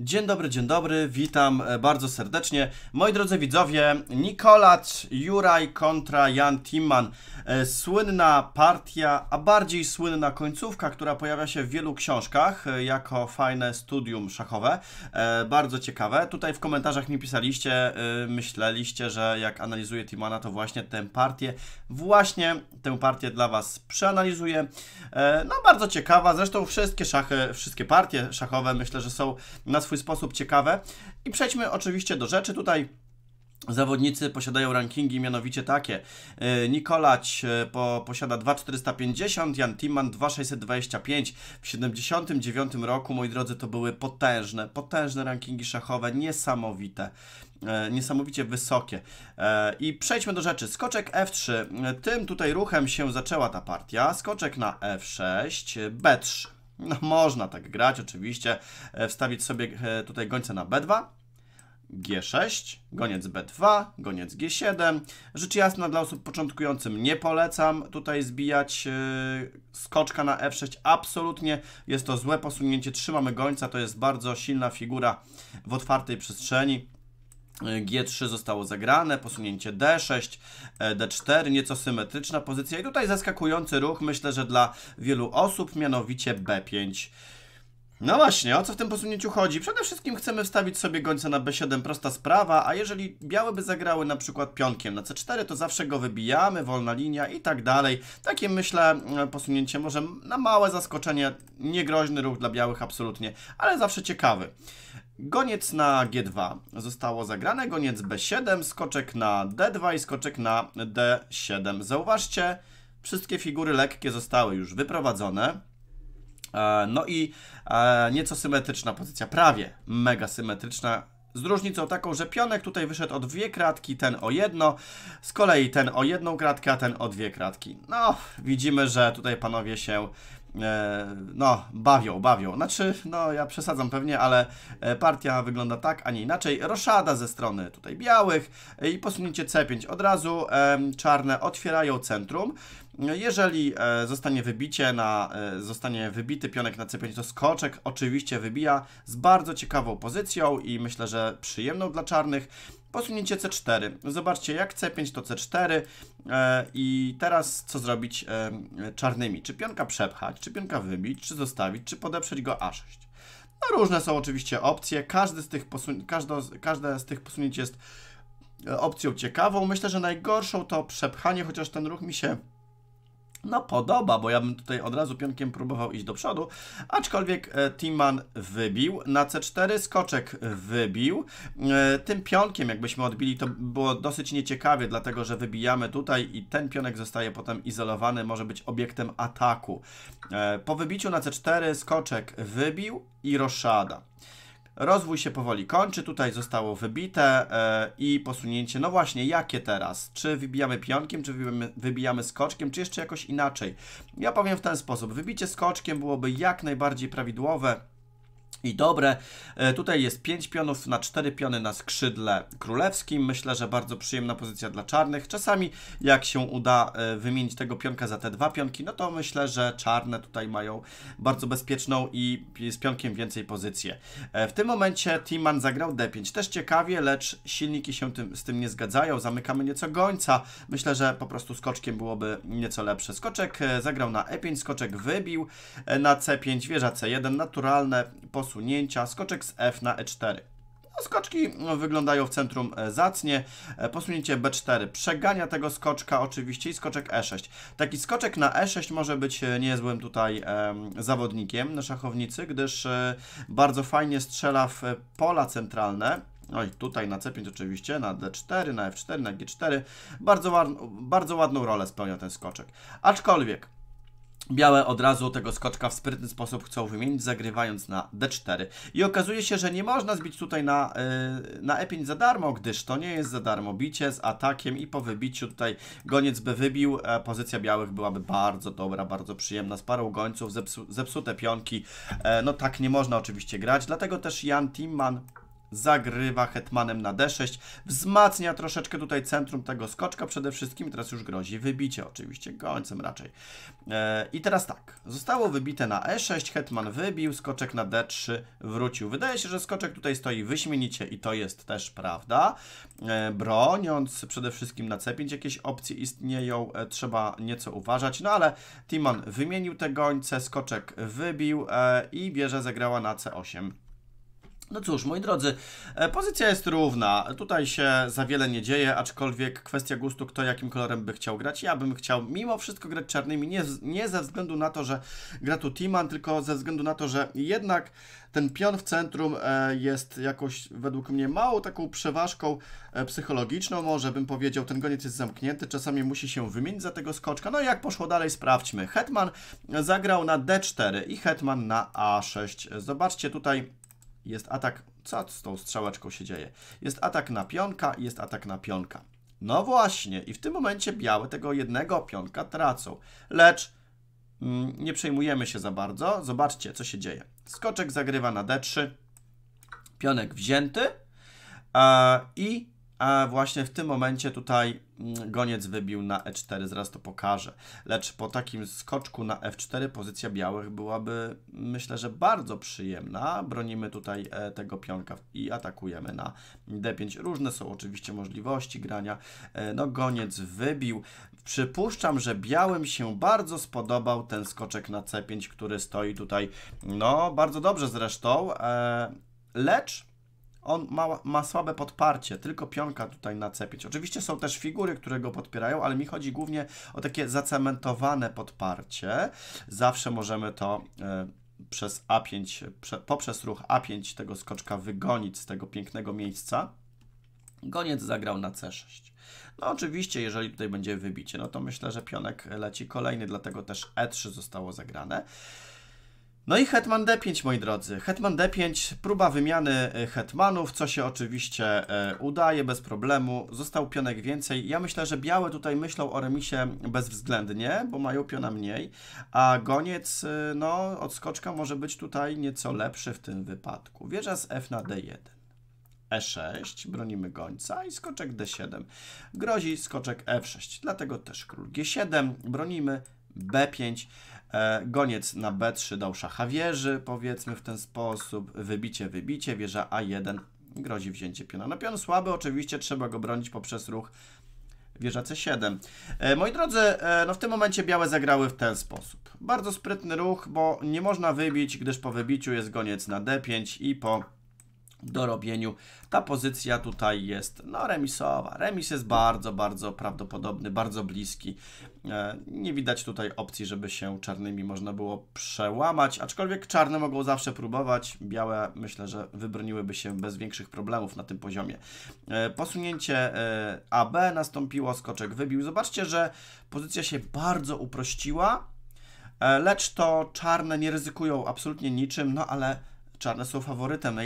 Dzień dobry, dzień dobry, witam e, bardzo serdecznie. Moi drodzy widzowie, Nikolac, Juraj kontra Jan Timman. E, słynna partia, a bardziej słynna końcówka, która pojawia się w wielu książkach e, jako fajne studium szachowe. Bardzo ciekawe. Tutaj w komentarzach mi pisaliście, myśleliście, że jak analizuję Timmana, to właśnie tę partię, właśnie tę partię dla Was przeanalizuję. No bardzo ciekawa, zresztą wszystkie szachy, wszystkie partie szachowe myślę, że są na swój sposób ciekawe. I przejdźmy oczywiście do rzeczy. Tutaj Zawodnicy posiadają rankingi mianowicie takie. E, Nikolać e, po, posiada 2,450, Jan Timan 2,625. W 79 roku, moi drodzy, to były potężne, potężne rankingi szachowe, niesamowite e, niesamowicie wysokie. I przejdźmy do rzeczy. Skoczek F3. Tym tutaj ruchem się zaczęła ta partia. Skoczek na F6, B3. No można tak grać oczywiście, e, wstawić sobie e, tutaj gońce na b2, G6, goniec B2, goniec G7. Rzecz jasna dla osób początkujących. nie polecam tutaj zbijać yy, skoczka na F6. Absolutnie jest to złe posunięcie. Trzymamy gońca, to jest bardzo silna figura w otwartej przestrzeni. G3 zostało zagrane, posunięcie D6, e, D4, nieco symetryczna pozycja i tutaj zaskakujący ruch myślę, że dla wielu osób, mianowicie B5. No właśnie, o co w tym posunięciu chodzi? Przede wszystkim chcemy wstawić sobie gońca na B7, prosta sprawa, a jeżeli białe by zagrały na przykład pionkiem na C4, to zawsze go wybijamy, wolna linia i tak dalej. Takie myślę e, posunięcie może na małe zaskoczenie, niegroźny ruch dla białych absolutnie, ale zawsze ciekawy. Goniec na G2 zostało zagrane, goniec B7, skoczek na D2 i skoczek na D7. Zauważcie, wszystkie figury lekkie zostały już wyprowadzone. E, no i e, nieco symetryczna pozycja, prawie mega symetryczna, z różnicą taką, że pionek tutaj wyszedł o dwie kratki, ten o jedno, z kolei ten o jedną kratkę, a ten o dwie kratki. No, widzimy, że tutaj panowie się E, no, bawią, bawią. Znaczy, no ja przesadzam pewnie, ale e, partia wygląda tak, a nie inaczej. Roszada ze strony tutaj białych e, i posunięcie C5 od razu. Czarne otwierają centrum. No, jeżeli e, zostanie wybicie na, e, zostanie wybity pionek na c5, to skoczek oczywiście wybija z bardzo ciekawą pozycją i myślę, że przyjemną dla czarnych. Posunięcie C4. Zobaczcie, jak C5 to C4 e, i teraz co zrobić czarnymi? Czy pionka przepchać, czy pionka wybić, czy zostawić, czy podeprzeć go A6? No różne są oczywiście opcje, każdy z tych każde, każde z tych posunięć jest opcją ciekawą. Myślę, że najgorszą to przepchanie, chociaż ten ruch mi się no podoba, bo ja bym tutaj od razu pionkiem próbował iść do przodu, aczkolwiek e, Timan wybił, na C4 skoczek wybił, e, tym pionkiem jakbyśmy odbili to było dosyć nieciekawie, dlatego że wybijamy tutaj i ten pionek zostaje potem izolowany, może być obiektem ataku. E, po wybiciu na C4 skoczek wybił i roszada. Rozwój się powoli kończy, tutaj zostało wybite e, i posunięcie. No właśnie, jakie teraz? Czy wybijamy pionkiem, czy wybijamy, wybijamy skoczkiem, czy jeszcze jakoś inaczej? Ja powiem w ten sposób. Wybicie skoczkiem byłoby jak najbardziej prawidłowe i dobre. E, tutaj jest 5 pionów na 4 piony na skrzydle królewskim. Myślę, że bardzo przyjemna pozycja dla czarnych. Czasami jak się uda e, wymienić tego pionka za te dwa pionki, no to myślę, że czarne tutaj mają bardzo bezpieczną i z pionkiem więcej pozycję. E, w tym momencie Timan zagrał D5. Też ciekawie, lecz silniki się tym, z tym nie zgadzają. Zamykamy nieco gońca. Myślę, że po prostu skoczkiem byłoby nieco lepsze. Skoczek zagrał na E5, skoczek wybił na C5, wieża C1, naturalne posunięcia, skoczek z F na E4. No, skoczki no, wyglądają w centrum e, zacnie. E, posunięcie B4 przegania tego skoczka oczywiście i skoczek E6. Taki skoczek na E6 może być e, niezłym tutaj zawodnikiem na szachownicy, gdyż bardzo fajnie strzela w pola centralne. No i tutaj na C5 oczywiście, na D4, na F4, na G4. Bardzo, bardzo ładną rolę spełnia ten skoczek. Aczkolwiek Białe od razu tego skoczka w sprytny sposób chcą wymienić, zagrywając na d4. I okazuje się, że nie można zbić tutaj na, yy, na e5 za darmo, gdyż to nie jest za darmo bicie z atakiem i po wybiciu tutaj goniec by wybił. E, pozycja białych byłaby bardzo dobra, bardzo przyjemna, z parą gońców, zepsu, zepsute pionki. E, no tak nie można oczywiście grać, dlatego też Jan Timman zagrywa hetmanem na d6, wzmacnia troszeczkę tutaj centrum tego skoczka przede wszystkim, teraz już grozi wybicie oczywiście, gońcem raczej. E, I teraz tak, zostało wybite na e6, hetman wybił, skoczek na d3 wrócił. Wydaje się, że skoczek tutaj stoi wyśmienicie i to jest też prawda, e, broniąc przede wszystkim na c5 jakieś opcje istnieją, e, trzeba nieco uważać, no ale Timon wymienił te gońce, skoczek wybił e, i bierze zagrała na c8. No cóż, moi drodzy, e, pozycja jest równa. Tutaj się za wiele nie dzieje, aczkolwiek kwestia gustu, kto jakim kolorem by chciał grać. Ja bym chciał mimo wszystko grać czarnymi, nie, nie ze względu na to, że gra tu Timan, tylko ze względu na to, że jednak ten pion w centrum e, jest jakoś według mnie mało taką przeważką e, psychologiczną, może bym powiedział, ten goniec jest zamknięty, czasami musi się wymienić za tego skoczka. No i jak poszło dalej, sprawdźmy. Hetman zagrał na D4 i Hetman na A6. Zobaczcie tutaj jest atak... Co z tą strzałeczką się dzieje? Jest atak na pionka i jest atak na pionka. No właśnie, i w tym momencie białe tego jednego pionka tracą. Lecz mm, nie przejmujemy się za bardzo. Zobaczcie, co się dzieje. Skoczek zagrywa na d3, pionek wzięty e, i a właśnie w tym momencie tutaj mm, goniec wybił na e4, zaraz to pokażę. Lecz po takim skoczku na f4 pozycja białych byłaby, myślę, że bardzo przyjemna. Bronimy tutaj e, tego pionka i atakujemy na d5. Różne są oczywiście możliwości grania. E, no goniec wybił. Przypuszczam, że białym się bardzo spodobał ten skoczek na c5, który stoi tutaj, no bardzo dobrze zresztą. E, lecz on ma, ma słabe podparcie, tylko pionka tutaj na c5. Oczywiście są też figury, które go podpierają, ale mi chodzi głównie o takie zacementowane podparcie. Zawsze możemy to... E, przez A5, poprzez ruch A5 tego skoczka wygonić z tego pięknego miejsca. Goniec zagrał na C6. No oczywiście, jeżeli tutaj będzie wybicie, no to myślę, że pionek leci kolejny, dlatego też E3 zostało zagrane. No i Hetman D5, moi drodzy. Hetman D5, próba wymiany e, hetmanów, co się oczywiście e, udaje bez problemu. Został pionek więcej. Ja myślę, że białe tutaj myślą o remisie bezwzględnie, bo mają piona mniej, a goniec, e, no, odskoczka może być tutaj nieco lepszy w tym wypadku. Wieża z F na D1. E6, bronimy gońca i skoczek D7. Grozi skoczek F6, dlatego też król G7, bronimy B5. E, goniec na B3 dał szacha wieży, powiedzmy w ten sposób. Wybicie, wybicie, wieża A1 grozi wzięcie piona. No pion słaby, oczywiście trzeba go bronić poprzez ruch wieża C7. E, moi drodzy, e, no w tym momencie białe zagrały w ten sposób. Bardzo sprytny ruch, bo nie można wybić, gdyż po wybiciu jest goniec na D5 i po do robienia Ta pozycja tutaj jest no, remisowa. Remis jest bardzo, bardzo prawdopodobny, bardzo bliski. E, nie widać tutaj opcji, żeby się czarnymi można było przełamać, aczkolwiek czarne mogą zawsze próbować. Białe myślę, że wybroniłyby się bez większych problemów na tym poziomie. E, posunięcie e, AB nastąpiło, skoczek wybił. Zobaczcie, że pozycja się bardzo uprościła, lecz to czarne nie ryzykują absolutnie niczym, no ale Czarne są faworytem.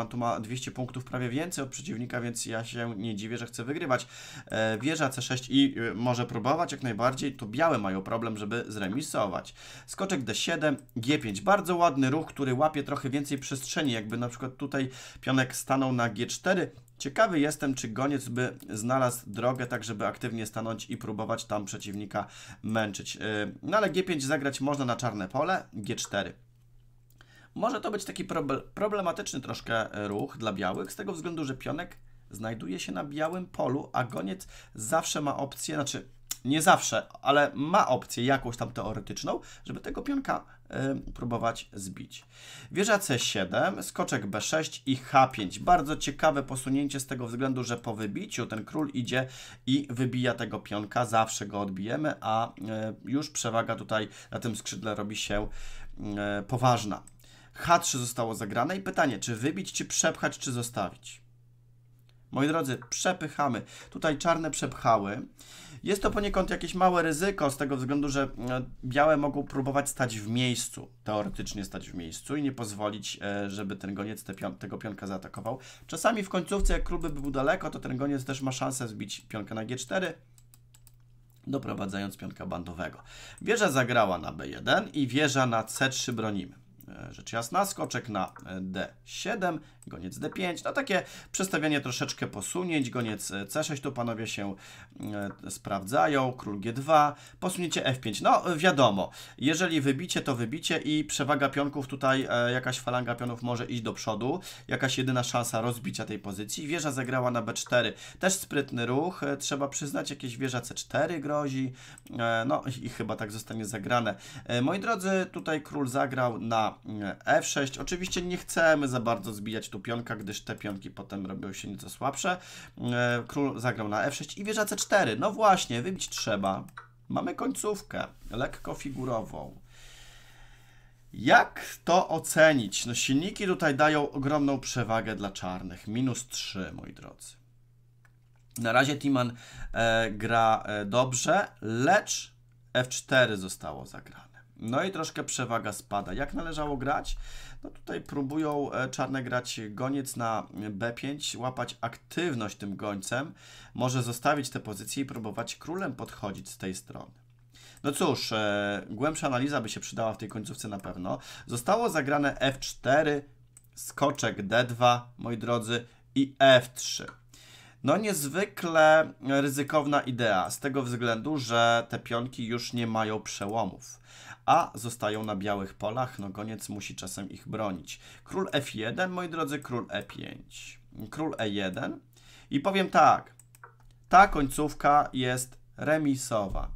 No, tu ma 200 punktów, prawie więcej od przeciwnika, więc ja się nie dziwię, że chce wygrywać. E, wieża C6 i e, może próbować jak najbardziej. To białe mają problem, żeby zremisować. Skoczek D7, G5. Bardzo ładny ruch, który łapie trochę więcej przestrzeni. Jakby na przykład tutaj pionek stanął na G4, Ciekawy jestem, czy goniec by znalazł drogę tak, żeby aktywnie stanąć i próbować tam przeciwnika męczyć. E, no ale G5 zagrać można na czarne pole, G4. Może to być taki problematyczny troszkę e, ruch dla białych, z tego względu, że pionek znajduje się na białym polu, a goniec zawsze ma opcję, znaczy nie zawsze, ale ma opcję jakąś tam teoretyczną, żeby tego pionka e, próbować zbić. Wieża C7, skoczek B6 i H5. Bardzo ciekawe posunięcie z tego względu, że po wybiciu ten król idzie i wybija tego pionka, zawsze go odbijemy, a e, już przewaga tutaj na tym skrzydle robi się poważna. H3 zostało zagrane i pytanie, czy wybić, czy przepchać, czy zostawić. Moi drodzy, przepychamy. Tutaj czarne przepchały. Jest to poniekąd jakieś małe ryzyko z tego względu, że e, białe mogą próbować stać w miejscu, teoretycznie stać w miejscu i nie pozwolić, e, żeby ten goniec te pion tego pionka zaatakował. Czasami w końcówce, jak król by był daleko, to ten goniec też ma szansę zbić pionkę na g4, doprowadzając pionka bandowego. Wieża zagrała na b1 i wieża na c3 bronimy rzecz jasna, skoczek na e, D7, goniec D5, no takie przestawianie troszeczkę posunięć, goniec e, C6, tu panowie się e, sprawdzają, król G2, posunięcie F5, no wiadomo, jeżeli wybicie, to wybicie i przewaga pionków, tutaj jakaś falanga pionów może iść do przodu, jakaś jedyna szansa rozbicia tej pozycji, wieża zagrała na B4, też sprytny ruch, trzeba przyznać, jakieś wieża C4 grozi, no i chyba tak zostanie zagrane. Moi drodzy, tutaj król zagrał na E, f6. Oczywiście nie chcemy za bardzo zbijać tu pionka, gdyż te pionki potem robią się nieco słabsze. E, król zagrał na f6 i wieża c4. No właśnie, wybić trzeba. Mamy końcówkę, lekko figurową. Jak to ocenić? No silniki tutaj dają ogromną przewagę dla czarnych. Minus 3, moi drodzy. Na razie Timan e, gra e, dobrze, lecz F4 zostało zagrane. No i troszkę przewaga spada. Jak należało grać? No tutaj próbują e, czarne grać goniec na B5, łapać aktywność tym gońcem. Może zostawić te pozycje i próbować królem podchodzić z tej strony. No cóż, e, głębsza analiza by się przydała w tej końcówce na pewno. Zostało zagrane F4, skoczek D2, moi drodzy, i F3. No niezwykle ryzykowna idea, z tego względu, że te pionki już nie mają przełomów, a zostają na białych polach, no goniec musi czasem ich bronić. Król F1, moi drodzy, król E5, król E1 i powiem tak, ta końcówka jest remisowa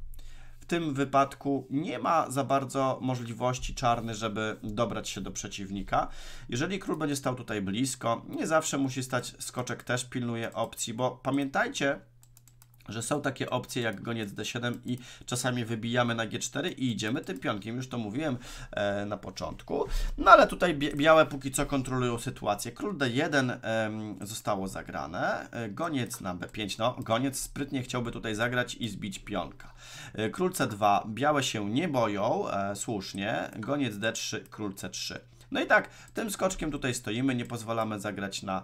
tym wypadku nie ma za bardzo możliwości czarny, żeby dobrać się do przeciwnika. Jeżeli król będzie stał tutaj blisko, nie zawsze musi stać skoczek też pilnuje opcji, bo pamiętajcie, że są takie opcje jak goniec D7 i czasami wybijamy na G4 i idziemy tym pionkiem, już to mówiłem e, na początku. No ale tutaj białe póki co kontrolują sytuację. Król D1 e, zostało zagrane, e, goniec na B5, no goniec sprytnie chciałby tutaj zagrać i zbić pionka. E, król C2, białe się nie boją, e, słusznie, goniec D3, król C3. No i tak, tym skoczkiem tutaj stoimy, nie pozwalamy zagrać na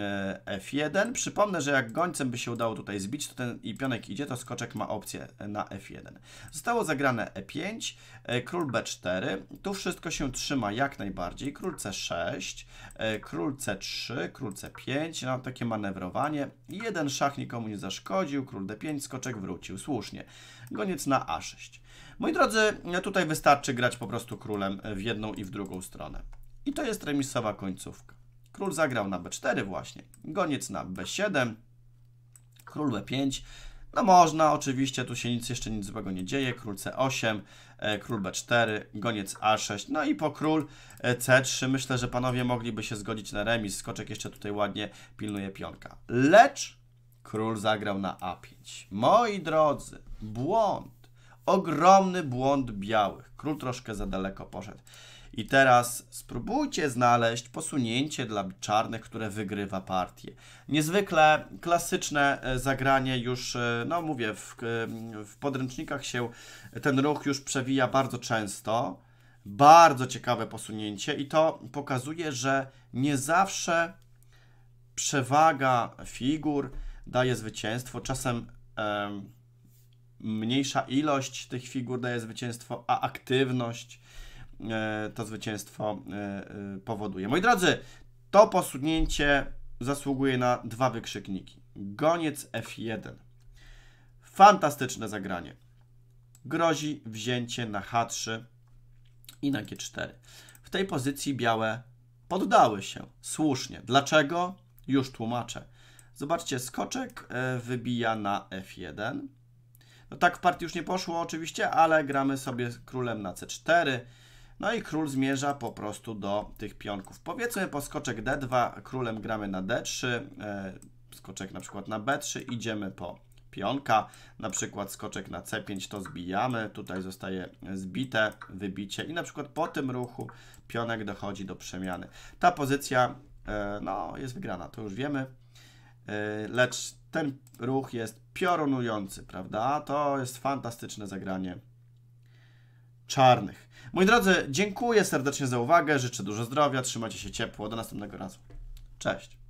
E, F1. Przypomnę, że jak gońcem by się udało tutaj zbić to ten, i pionek idzie, to skoczek ma opcję na F1. Zostało zagrane E5, e, król B4, tu wszystko się trzyma jak najbardziej, król C6, e, król C3, król C5, no takie manewrowanie, jeden szach nikomu nie zaszkodził, król D5, skoczek wrócił, słusznie, goniec na A6. Moi drodzy, tutaj wystarczy grać po prostu królem w jedną i w drugą stronę. I to jest remisowa końcówka. Król zagrał na b4 właśnie, goniec na b7, król b5, no można, oczywiście, tu się nic jeszcze nic złego nie dzieje. Król C8, e, król B4, goniec A6, no i po król e, C3. Myślę, że panowie mogliby się zgodzić na remis. Skoczek jeszcze tutaj ładnie pilnuje pionka. Lecz król zagrał na A5. Moi drodzy, błąd. Ogromny błąd białych. Król troszkę za daleko poszedł. I teraz spróbujcie znaleźć posunięcie dla czarnych, które wygrywa partię. Niezwykle klasyczne e, zagranie już, e, no mówię, w, e, w podręcznikach się ten ruch już przewija bardzo często. Bardzo ciekawe posunięcie i to pokazuje, że nie zawsze przewaga figur daje zwycięstwo. Czasem mniejsza ilość tych figur daje zwycięstwo, a aktywność E, to zwycięstwo e, e, powoduje. Moi drodzy, to posunięcie zasługuje na dwa wykrzykniki. Goniec F1. Fantastyczne zagranie. Grozi wzięcie na H3 i na G4. W tej pozycji białe poddały się. Słusznie. Dlaczego? Już tłumaczę. Zobaczcie, skoczek wybija na F1. No tak w partii już nie poszło oczywiście, ale gramy sobie królem na C4. No i król zmierza po prostu do tych pionków. Powiedzmy po skoczek d2, królem gramy na d3, e, skoczek na przykład na b3, idziemy po pionka, na przykład skoczek na c5 to zbijamy, tutaj zostaje zbite wybicie i na przykład po tym ruchu pionek dochodzi do przemiany. Ta pozycja e, no, jest wygrana, to już wiemy, e, lecz ten ruch jest piorunujący, prawda? To jest fantastyczne zagranie czarnych. Moi drodzy, dziękuję serdecznie za uwagę, życzę dużo zdrowia, trzymajcie się ciepło, do następnego razu. Cześć!